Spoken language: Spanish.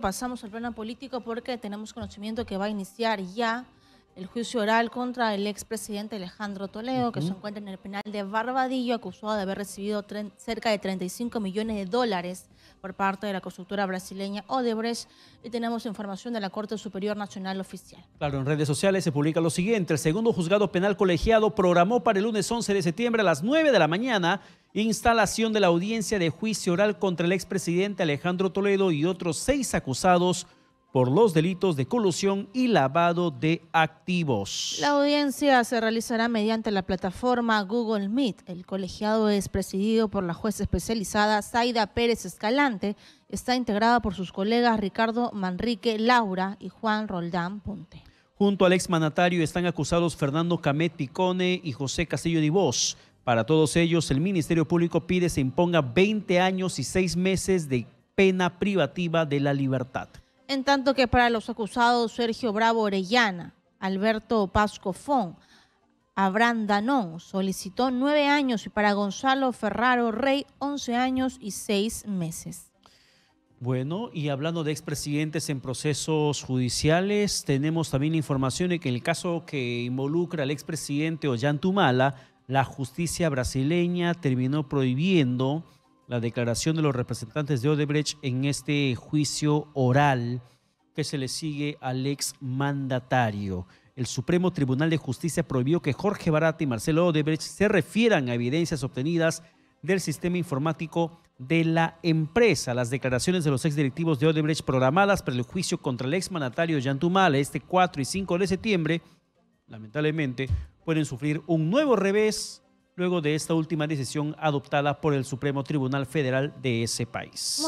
Pasamos al plano político porque tenemos conocimiento que va a iniciar ya el juicio oral contra el expresidente Alejandro Toledo, que se encuentra en el penal de Barbadillo, acusado de haber recibido cerca de 35 millones de dólares por parte de la constructora brasileña Odebrecht. Y tenemos información de la Corte Superior Nacional Oficial. Claro, en redes sociales se publica lo siguiente. El segundo juzgado penal colegiado programó para el lunes 11 de septiembre a las 9 de la mañana instalación de la audiencia de juicio oral contra el expresidente Alejandro Toledo y otros seis acusados por los delitos de colusión y lavado de activos. La audiencia se realizará mediante la plataforma Google Meet. El colegiado es presidido por la jueza especializada Zaida Pérez Escalante. Está integrada por sus colegas Ricardo Manrique Laura y Juan Roldán Ponte. Junto al exmanatario están acusados Fernando Camet Picone y José Castillo Divos. Para todos ellos, el Ministerio Público pide se imponga 20 años y 6 meses de pena privativa de la libertad. En tanto que para los acusados Sergio Bravo Orellana, Alberto Pasco Fon, Abraham Danón solicitó 9 años y para Gonzalo Ferraro Rey 11 años y 6 meses. Bueno, y hablando de expresidentes en procesos judiciales, tenemos también información de que en el caso que involucra al expresidente Ollanta Humala, la justicia brasileña terminó prohibiendo la declaración de los representantes de Odebrecht en este juicio oral que se le sigue al ex mandatario. El Supremo Tribunal de Justicia prohibió que Jorge Barata y Marcelo Odebrecht se refieran a evidencias obtenidas del sistema informático de la empresa. Las declaraciones de los ex directivos de Odebrecht programadas para el juicio contra el ex mandatario Jean este 4 y 5 de septiembre lamentablemente, pueden sufrir un nuevo revés luego de esta última decisión adoptada por el Supremo Tribunal Federal de ese país.